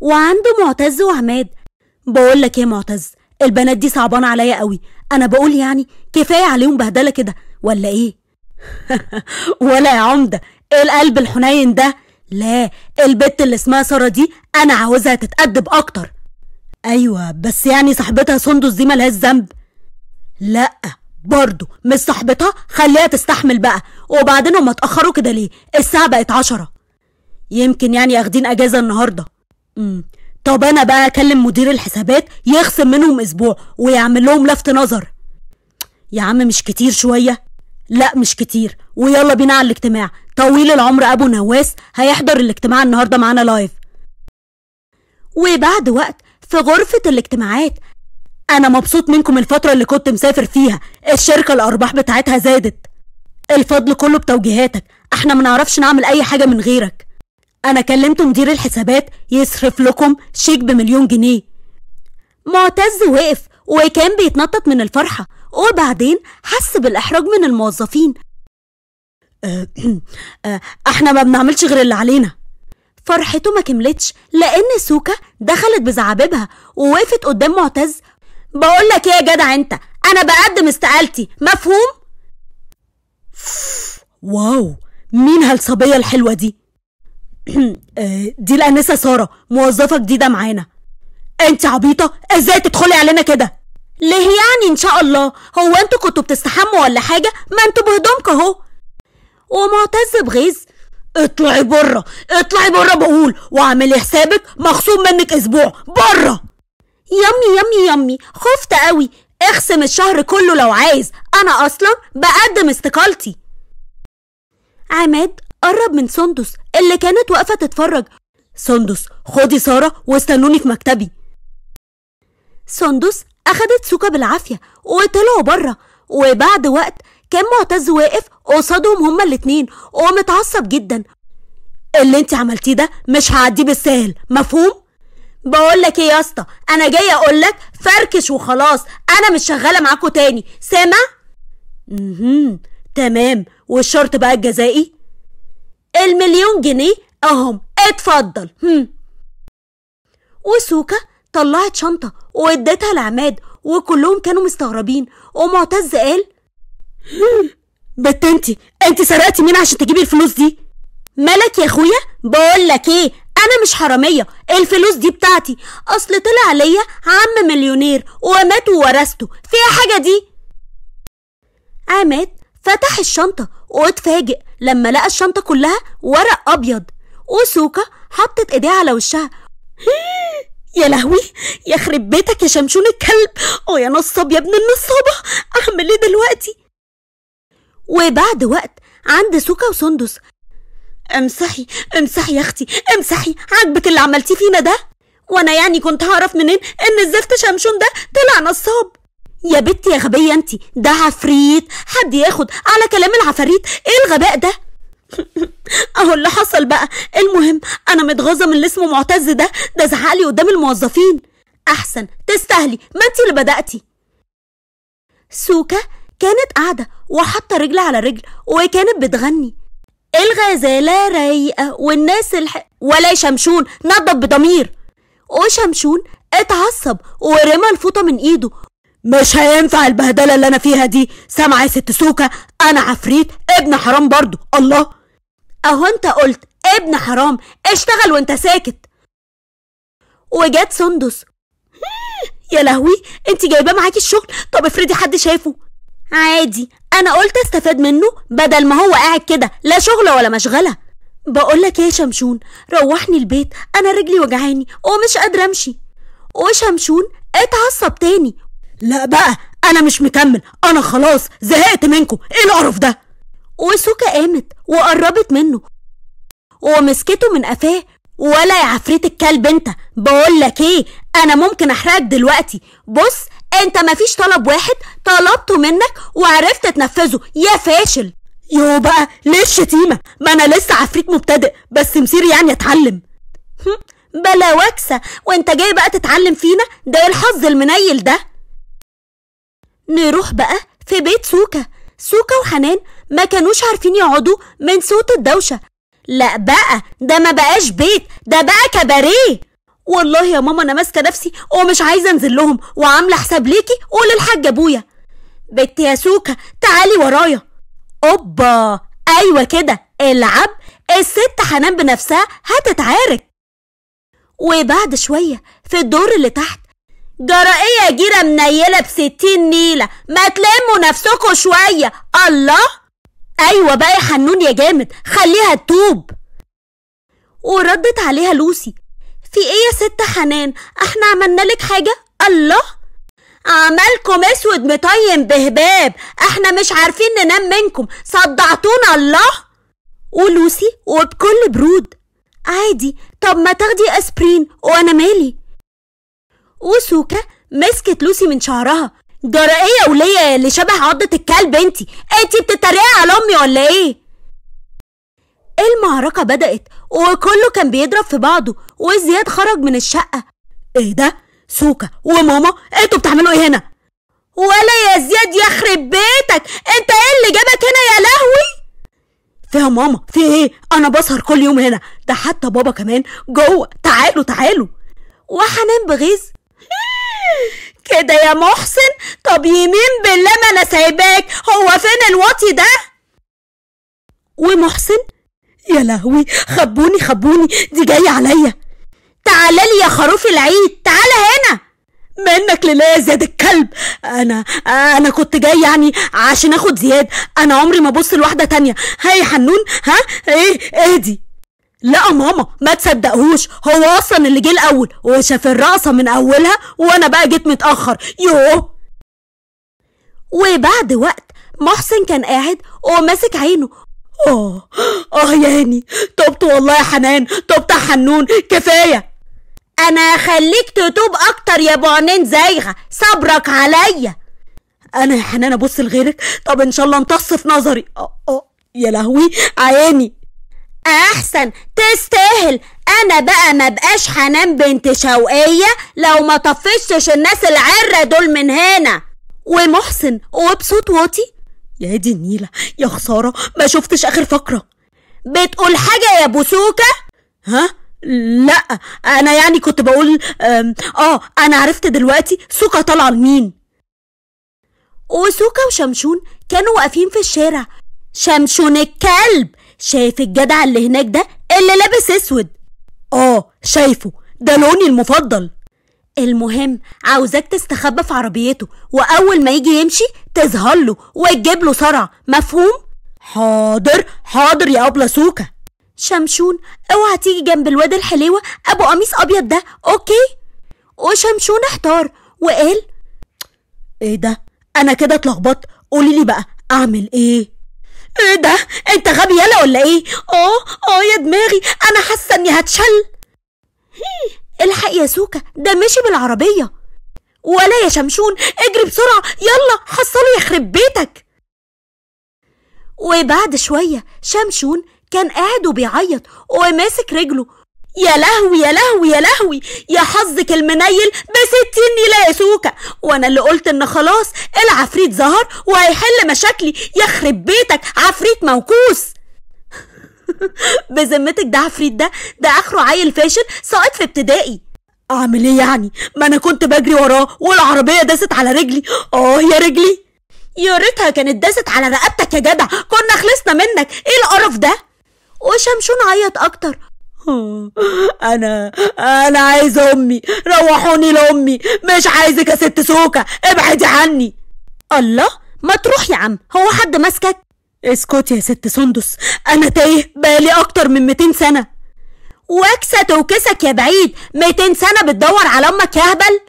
وعنده معتز وعماد بقول لك يا معتز البنات دي صعبان عليا قوي انا بقول يعني كفايه عليهم بهدله كده ولا ايه ولا يا عمده ايه القلب الحنين ده لا البت اللي اسمها ساره دي انا عاوزها تتأدب اكتر ايوه بس يعني صاحبتها سندس دي ملهاش ذنب لا برضه مش صاحبتها خليها تستحمل بقى وبعدين هما اتاخروا كده ليه الساعه بقت عشرة يمكن يعني اخدين اجازه النهارده طب انا بقى اكلم مدير الحسابات يخصم منهم اسبوع ويعمل لهم لفت نظر يا عم مش كتير شويه لا مش كتير ويلا بينا على الاجتماع طويل العمر ابو نواس هيحضر الاجتماع النهارده معانا لايف وبعد وقت في غرفه الاجتماعات انا مبسوط منكم الفتره اللي كنت مسافر فيها الشركه الارباح بتاعتها زادت الفضل كله بتوجيهاتك احنا منعرفش نعمل اي حاجه من غيرك انا كلمت مدير الحسابات يصرف لكم شيك بمليون جنيه معتز وقف وكان بيتنطط من الفرحه وبعدين حس بالاحراج من الموظفين آه، آه، احنا ما بنعملش غير اللي علينا فرحته ما كملتش لان سوكا دخلت بزعاببها ووقفت قدام معتز بقول لك ايه يا جدع انت انا بقدم استقالتي مفهوم واو مين هالصبيه الحلوه دي دي الانسه ساره موظفه جديده معانا انت عبيطه ازاي تدخلي علينا كده ليه يعني ان شاء الله هو انتوا كنتوا بتستحموا ولا حاجه ما انتوا بهدومك اهو ومعتز بغيظ اطلعي بره اطلعي بره بقول واعملي حسابك مخصوم منك اسبوع بره يمي يمي يمي خفت قوي اخصم الشهر كله لو عايز انا اصلا بقدم استقالتي عماد قرب من سندس اللي كانت واقفة تتفرج سندس خدي سارة واستنوني في مكتبي سندس أخدت سوكا بالعافية وطلعوا بره وبعد وقت كان معتز واقف قصادهم هما الاتنين ومتعصب جدا اللي انت عملتيه ده مش هعديه بالسهل مفهوم بقول لك ايه يا اسطى انا جاي اقول لك فركش وخلاص انا مش شغاله معاكوا تاني سامع تمام والشرط بقى الجزائي المليون جنيه اهم اتفضل هم. وسوكا طلعت شنطة وادتها لعماد وكلهم كانوا مستغربين ومعتز قال بتنتي انت سرقتي مين عشان تجيبي الفلوس دي مالك يا اخويا بقول لك ايه انا مش حراميه الفلوس دي بتاعتي اصل طلع عليا عم مليونير ومات وورثته فيها حاجه دي عماد فتح الشنطه واتفاجئ لما لقى الشنطة كلها ورق أبيض وسوكا حطت إيديها على وشها يا لهوي يخرب بيتك يا شمشون الكلب أو يا نصاب يا ابن النصابة أعمل إيه دلوقتي وبعد وقت عند سوكا وسندس امسحي امسحي يا اختي امسحي عاجبك اللي عملتيه فينا ده وانا يعني كنت هعرف منين ان الزفت شمشون ده طلع نصاب يا بت يا غبية انت ده عفريت حد ياخد على كلام العفاريت ايه الغباء ده اهو اللي حصل بقى المهم انا متغاظه من اللي اسمه معتز ده ده زعقلي قدام الموظفين احسن تستاهلي ما انت اللي بداتي سوكا كانت قاعده وحاطه رجل على رجل وكانت بتغني الغزاله رايقه والناس الح... ولا شمشون نضب بضمير وشمشون اتعصب ورمى الفوطه من ايده مش هينفع البهدله اللي انا فيها دي سامعه يا ست سوكه انا عفريت ابن حرام برضو الله اهو انت قلت ابن حرام اشتغل وانت ساكت وجت سندس يا لهوي انت جايباه معاكي الشغل طب افرضي حد شافه عادي انا قلت استفاد منه بدل ما هو قاعد كده لا شغل ولا مشغله بقولك إيه يا شمشون روحني البيت انا رجلي وجعاني ومش قادره امشي وشمشون اتعصب تاني لا بقى انا مش مكمل انا خلاص زهقت منكم ايه القرف ده وسوكا قامت وقربت منه ومسكته من قفاه ولا يا عفريت الكلب انت بقول لك ايه انا ممكن احرقك دلوقتي بص انت مفيش طلب واحد طلبته منك وعرفت تنفذه يا فاشل يو بقى ليه الشتيمة ما انا لسه عفريت مبتدئ بس مسير يعني اتعلم بلا وكسة وانت جاي بقى تتعلم فينا ده إيه الحظ المنيل ده نروح بقى في بيت سوكا سوكا وحنان ما كانوش عارفين يقعدوا من صوت الدوشة لا بقى ده ما بقاش بيت ده بقى كباريه والله يا ماما انا ماسكه نفسي ومش عايزه انزل لهم وعامله حساب ليكي وللحاج ابويا بت يا سوكا تعالي ورايا اوبا ايوه كده العب الست حنان بنفسها هتتعارك وبعد شويه في الدور اللي تحت جرائية جيرة منيلة بستين نيلة ما تلموا نفسكوا شوية الله أيوة بقى يا حنون يا جامد خليها تتوب وردت عليها لوسي في ايه يا ست حنان احنا عملنا لك حاجة الله عملكم اسود مطيم بهباب احنا مش عارفين ننام منكم صدعتونا الله ولوسي وبكل برود عادي طب ما تاخدي اسبرين وانا مالي وسوكا مسكت لوسي من شعرها جرى ايه يا وليه اللي شبه عضة الكلب انتي انتي بتتريقي على امي ولا ايه المعركة بدأت وكله كان بيضرب في بعضه وزياد خرج من الشقة ايه ده سوكا وماما انتوا بتعملوا ايه هنا ولا يا زياد يخرب بيتك انت ايه اللي جابك هنا يا لهوي فيها ماما في ايه انا بسهر كل يوم هنا ده حتى بابا كمان جوه تعالوا تعالوا وحنان بغيظ كده يا محسن طب يمين بالله ما انا سايباك هو فين الواطي ده ومحسن يا لهوي خبوني خبوني دي جايه عليا تعالى لي يا خروف العيد تعالى هنا منك لله يا زياد الكلب انا انا كنت جاي يعني عشان اخد زياد انا عمري ما ابص لواحده تانية هاي حنون ها ايه اهدي لا ماما ما تصدقهوش هو اصلا اللي جه الاول وشاف الرقصه من اولها وانا بقى جيت متاخر يوه وبعد وقت محسن كان قاعد وماسك عينه اه اه يا هاني طبت والله يا حنان طبت يا حنون كفايه انا هخليك تتوب اكتر يا بعنين زايغه صبرك عليا انا يا حنان ابص لغيرك طب ان شاء الله انتص في نظري آه،, اه يا لهوي عياني احسن تستاهل انا بقى ما بقاش حنان بنت شوقية لو ما طفشتش الناس العرة دول من هنا ومحسن وبصوت واطي يا دي النيلة يا خسارة ما شفتش اخر فقرة بتقول حاجة يا ابو ها لا انا يعني كنت بقول اه انا عرفت دلوقتي سوكا طالعة لمين وسوكا وشمشون كانوا واقفين في الشارع شمشون الكلب شايف الجدع اللي هناك ده اللي لابس اسود اه شايفه ده لوني المفضل المهم عاوزاك تستخبى في عربيته واول ما يجي يمشي تظهر له وتجيب له صرع مفهوم حاضر حاضر يا ابله سوكه شمشون اوعى تيجي جنب الواد الحليوه ابو قميص ابيض ده اوكي وشمشون احتار وقال ايه ده انا كده اتلخبطت قولي لي بقى اعمل ايه ايه ده انت غبي يالا ولا ايه اه اه يا دماغي انا حاسه اني هتشل الحق يا سوكا ده مشي بالعربيه ولا يا شمشون اجري بسرعه يلا حصله يخرب بيتك وبعد شويه شمشون كان قاعد وبيعيط وماسك رجله يا لهوي يا لهوي يا لهوي يا حظك المنيل بستين نيلة يا سوكا وانا اللي قلت ان خلاص العفريت ظهر وهيحل مشاكلي يخرب بيتك عفريت موكوس بذمتك ده عفريت ده ده اخره عيل فاشل ساقط في ابتدائي اعمل ايه يعني ما انا كنت بجري وراه والعربيه داست على رجلي اه يا رجلي يا ريتها كانت داست على رقبتك يا جدع كنا خلصنا منك ايه القرف ده وشمشون عيط اكتر انا انا عايز امي روحوني لامي مش عايزك يا ست سوكه ابعدي عني الله ما تروح يا عم هو حد ماسكك اسكت يا ست سندس انا تايه بقالي اكتر من 200 سنه واكسه توكسك يا بعيد 200 سنه بتدور على امك يا هبل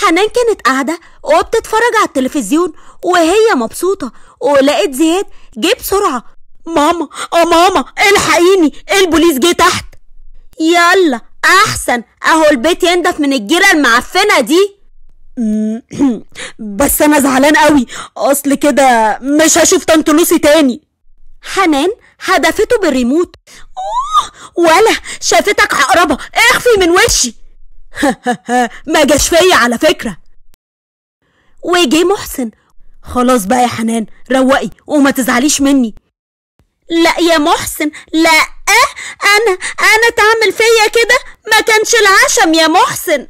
حنان كانت قاعدة وبتتفرج على التلفزيون وهي مبسوطة ولقيت زياد جه بسرعة ماما اه ماما إيه الحقيني إيه البوليس جه تحت يلا احسن اهو البيت يندف من الجيره المعفنه دي بس انا زعلان قوي اصل كده مش هشوف طنط لوسي تاني حنان هدفته بالريموت أوه ولا شافتك عقربه اخفي من وشي ما جاش فيا على فكره وجي محسن خلاص بقى يا حنان روقي وما تزعليش مني لا يا محسن لا أه أنا أنا تعمل فيا كده ما كانش العشم يا محسن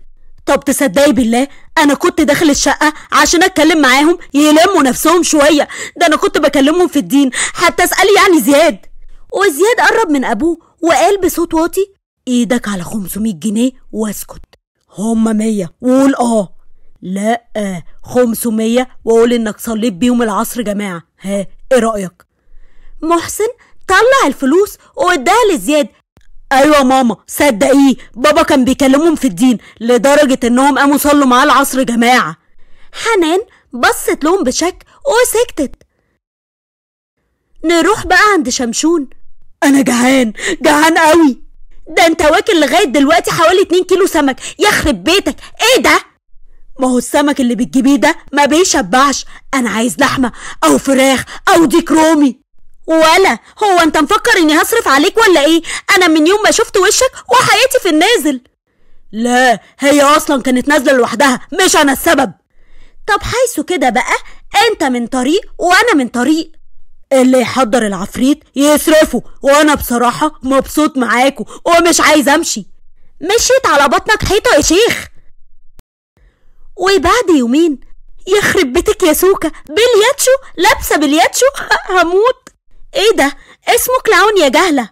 طب تصدقي بالله انا كنت داخل الشقه عشان اتكلم معاهم يلموا نفسهم شويه ده انا كنت بكلمهم في الدين حتى اسال يعني زياد وزياد قرب من ابوه وقال بصوت واطي ايدك على 500 جنيه واسكت هما 100 وقول اه لا 500 آه، واقول انك صليت بيهم العصر جماعه ها ايه رايك محسن طلع الفلوس واداها لزياد ايوه ماما صدقيه بابا كان بيكلمهم في الدين لدرجه انهم قاموا صلوا معاه العصر جماعه حنان بصت لهم بشك وسكتت نروح بقى عند شمشون انا جعان جعان قوي ده انت واكل لغايه دلوقتي حوالي 2 كيلو سمك يخرب بيتك ايه ده ما هو السمك اللي بتجيبيه ده ما بيشبعش انا عايز لحمه او فراخ او ديك رومي ولا هو انت مفكر اني هصرف عليك ولا ايه انا من يوم ما شفت وشك وحياتي في النازل لا هي اصلا كانت نازله لوحدها مش انا السبب طب حيث كده بقى انت من طريق وانا من طريق اللي يحضر العفريت يصرفه وانا بصراحه مبسوط معاكو ومش عايز امشي مشيت على بطنك حيطه يا شيخ وبعد يومين يخرب بيتك يا سوكا بالياتشو لابسه بالياتشو هموت ايه ده اسمه كلاون يا جهلة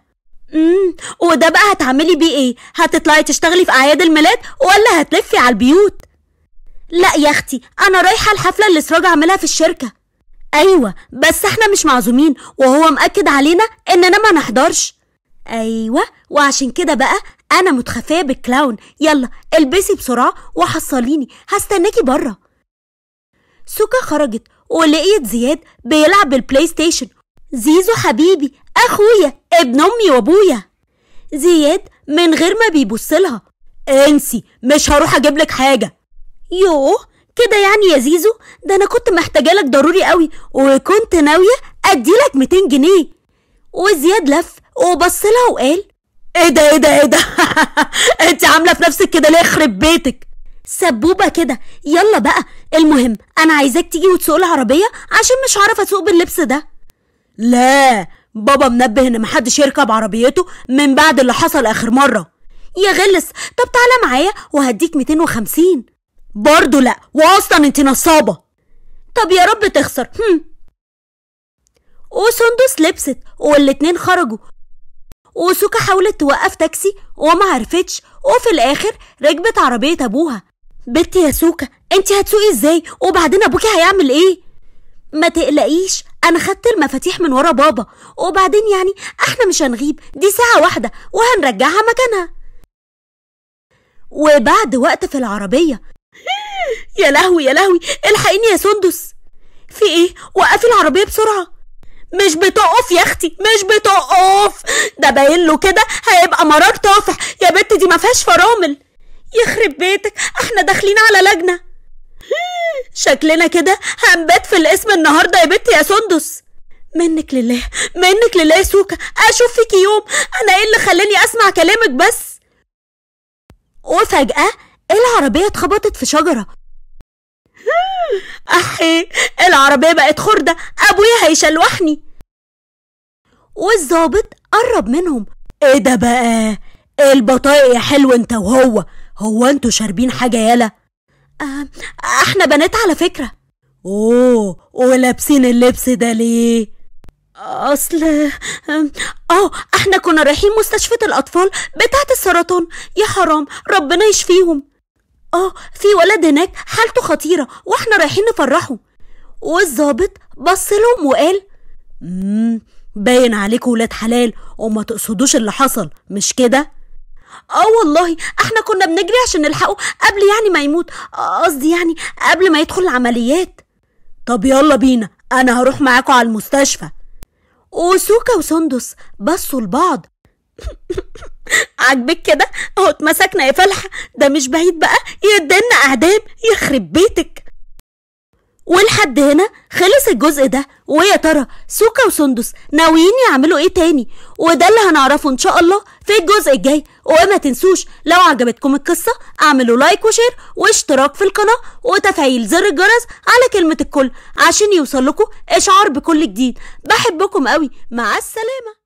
امم وده بقى هتعملي بيه ايه هتطلعي تشتغلي في اعياد الميلاد ولا هتلفي على البيوت لا يا اختي انا رايحه الحفله اللي سراج عاملها في الشركه ايوه بس احنا مش معزومين وهو مأكد علينا اننا ما نحضرش ايوه وعشان كده بقى انا متخفيه بالكلاون يلا البسي بسرعه وحصليني هستناكي بره سوكا خرجت ولقيت زياد بيلعب بالبلاي ستيشن زيزو حبيبي أخويا ابن أمي وأبويا زياد من غير ما بيبصلها انسي مش هروح أجيب لك حاجة يوه كده يعني يا زيزو ده أنا كنت محتاجة لك ضروري قوي وكنت ناوية أديلك 200 جنيه وزياد لف وبص لها وقال ايه ده ايه ده ايه ده انت عامله في نفسك كده ليه يخرب بيتك سبوبه كده يلا بقى المهم انا عايزاك تيجي وتسوق العربيه عشان مش هعرف اسوق باللبس ده لا بابا منبه ان محدش يركب عربيته من بعد اللي حصل اخر مره يا غلس طب تعالى معايا وهديك 250 برضه لا واصلا انت نصابه طب يا رب تخسر هم وسندس لبست والاتنين خرجوا وسوكا حاولت توقف تاكسي وما عرفتش وفي الاخر ركبت عربيه ابوها بنتي يا سوكا انت هتسوقي ازاي وبعدين ابوكي هيعمل ايه ما تقلقيش انا خدت المفاتيح من ورا بابا وبعدين يعني احنا مش هنغيب دي ساعه واحده وهنرجعها مكانها وبعد وقت في العربيه يا لهوي يا لهوي الحقيني يا سندس في ايه وقفي العربيه بسرعه مش بتقف يا اختي مش بتقف ده باين له كده هيبقى مرار طافح يا بت دي ما فيهاش فرامل يخرب بيتك احنا داخلين على لجنه شكلنا كده هنبات في القسم النهارده يا بنت يا سندس منك لله منك لله يا سوكا اشوف فيكي يوم انا ايه اللي خلاني اسمع كلامك بس وفجاه العربيه اتخبطت في شجره احي العربيه بقت خرده ابويا هيشلوحني والظابط قرب منهم ايه ده بقى إيه البطايق يا حلو انت وهو هو انتوا شاربين حاجه يالا آه، احنا بنات على فكرة اوه ولابسين اللبس ده ليه اصل اه احنا كنا رايحين مستشفى الاطفال بتاعة السرطان يا حرام ربنا يشفيهم اه في ولد هناك حالته خطيرة واحنا رايحين نفرحه والظابط بص لهم وقال امم باين عليكم ولاد حلال وما تقصدوش اللي حصل مش كده اه والله احنا كنا بنجري عشان نلحقه قبل يعني ما يموت آه، قصدي يعني قبل ما يدخل العمليات طب يلا بينا انا هروح معاكوا على المستشفى وسوكا وسندس بصوا لبعض عاجبك كده اهو اتمسكنا يا فلحه ده مش بعيد بقى يدينا اعدام يخرب بيتك ولحد هنا خلص الجزء ده ويا ترى سوكا وسندس ناويين يعملوا ايه تاني وده اللي هنعرفه ان شاء الله في الجزء الجاي وما تنسوش لو عجبتكم القصة اعملوا لايك وشير واشتراك في القناة وتفعيل زر الجرس على كلمة الكل عشان يوصل لكم اشعار بكل جديد بحبكم قوي مع السلامة